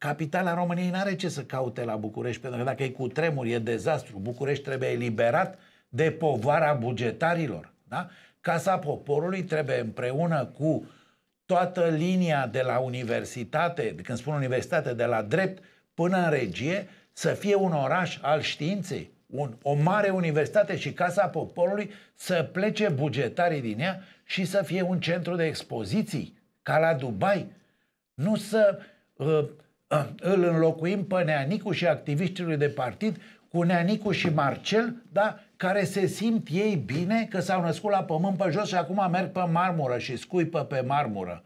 capitala României n-are ce să caute la București, pentru că dacă e cu tremur, e dezastru. București trebuie eliberat de povara bugetarilor. Da? Casa Poporului trebuie împreună cu toată linia de la universitate, când spun universitate, de la drept până în regie, să fie un oraș al științei, un, o mare universitate și Casa Poporului să plece bugetarii din ea și să fie un centru de expoziții, ca la Dubai. Nu să uh, îl înlocuim pe Neanicu și activiștii de partid cu Neanicu și Marcel, da? care se simt ei bine că s-au născut la pământ pe jos și acum merg pe marmură și scuipă pe marmură.